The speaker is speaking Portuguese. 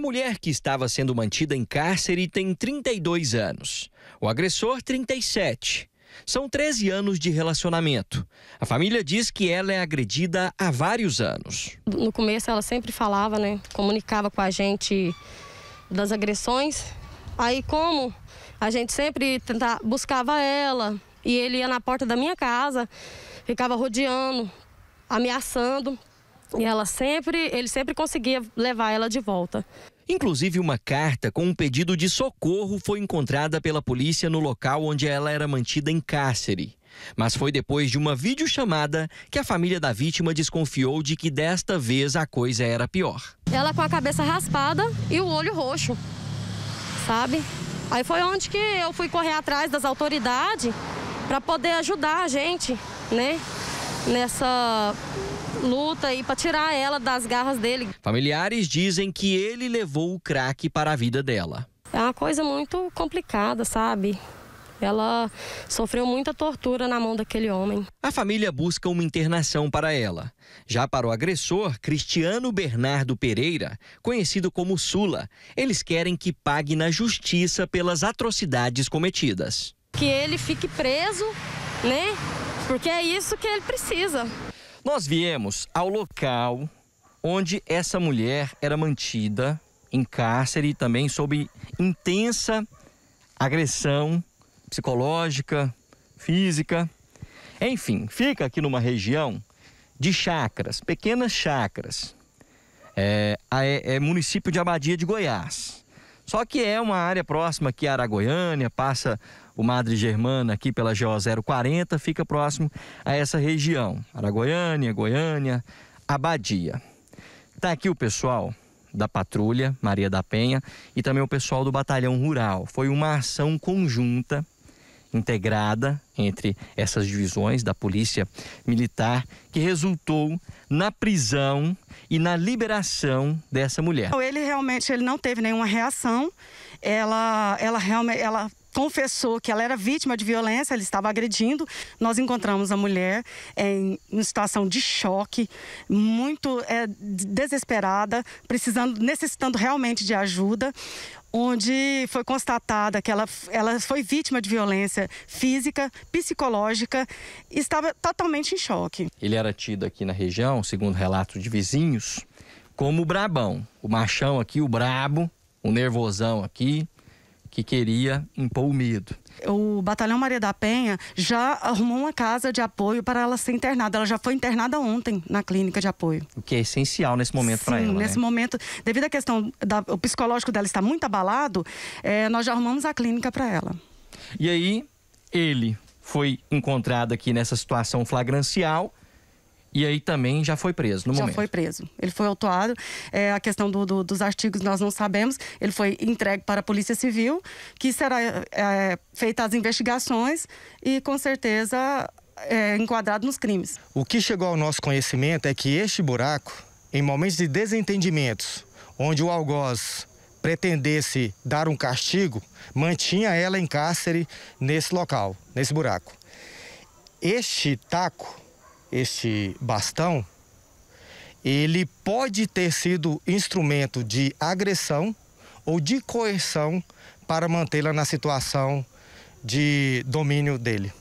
A mulher que estava sendo mantida em cárcere tem 32 anos, o agressor, 37. São 13 anos de relacionamento. A família diz que ela é agredida há vários anos. No começo ela sempre falava, né? Comunicava com a gente das agressões. Aí como a gente sempre tentava, buscava ela e ele ia na porta da minha casa, ficava rodeando, ameaçando. E ela sempre, ele sempre conseguia levar ela de volta. Inclusive, uma carta com um pedido de socorro foi encontrada pela polícia no local onde ela era mantida em cárcere. Mas foi depois de uma videochamada que a família da vítima desconfiou de que desta vez a coisa era pior. Ela com a cabeça raspada e o olho roxo, sabe? Aí foi onde que eu fui correr atrás das autoridades para poder ajudar a gente, né? Nessa luta aí para tirar ela das garras dele. Familiares dizem que ele levou o crack para a vida dela. É uma coisa muito complicada, sabe? Ela sofreu muita tortura na mão daquele homem. A família busca uma internação para ela. Já para o agressor, Cristiano Bernardo Pereira, conhecido como Sula, eles querem que pague na justiça pelas atrocidades cometidas. Que ele fique preso, né? Porque é isso que ele precisa. Nós viemos ao local onde essa mulher era mantida em cárcere e também sob intensa agressão psicológica, física. Enfim, fica aqui numa região de chacras, pequenas chacras. É, é, é, município de Abadia de Goiás. Só que é uma área próxima aqui a Aragoiânia, passa o Madre Germana, aqui pela GO040, fica próximo a essa região, Aragoiânia, Goiânia, Abadia. Tá aqui o pessoal da patrulha Maria da Penha e também o pessoal do batalhão rural. Foi uma ação conjunta integrada entre essas divisões da polícia militar que resultou na prisão e na liberação dessa mulher. Ele realmente ele não teve nenhuma reação. Ela ela realmente ela confessou que ela era vítima de violência, ele estava agredindo. Nós encontramos a mulher é, em uma situação de choque, muito é, desesperada, precisando, necessitando realmente de ajuda onde foi constatada que ela, ela foi vítima de violência física, psicológica, e estava totalmente em choque. Ele era tido aqui na região, segundo relato de vizinhos, como o brabão, o machão aqui, o brabo, o nervosão aqui que queria impor o medo. O Batalhão Maria da Penha já arrumou uma casa de apoio para ela ser internada. Ela já foi internada ontem na clínica de apoio. O que é essencial nesse momento para ela. Sim, Nesse né? momento, devido à questão da, o psicológico dela está muito abalado, é, nós já arrumamos a clínica para ela. E aí, ele foi encontrado aqui nessa situação flagrancial e aí também já foi preso no já momento. Já foi preso. Ele foi autuado. É, a questão do, do, dos artigos nós não sabemos. Ele foi entregue para a Polícia Civil, que será é, feita as investigações e com certeza é, enquadrado nos crimes. O que chegou ao nosso conhecimento é que este buraco, em momentos de desentendimentos, onde o algoz pretendesse dar um castigo, mantinha ela em cárcere nesse local, nesse buraco. Este taco este bastão, ele pode ter sido instrumento de agressão ou de coerção para mantê-la na situação de domínio dele.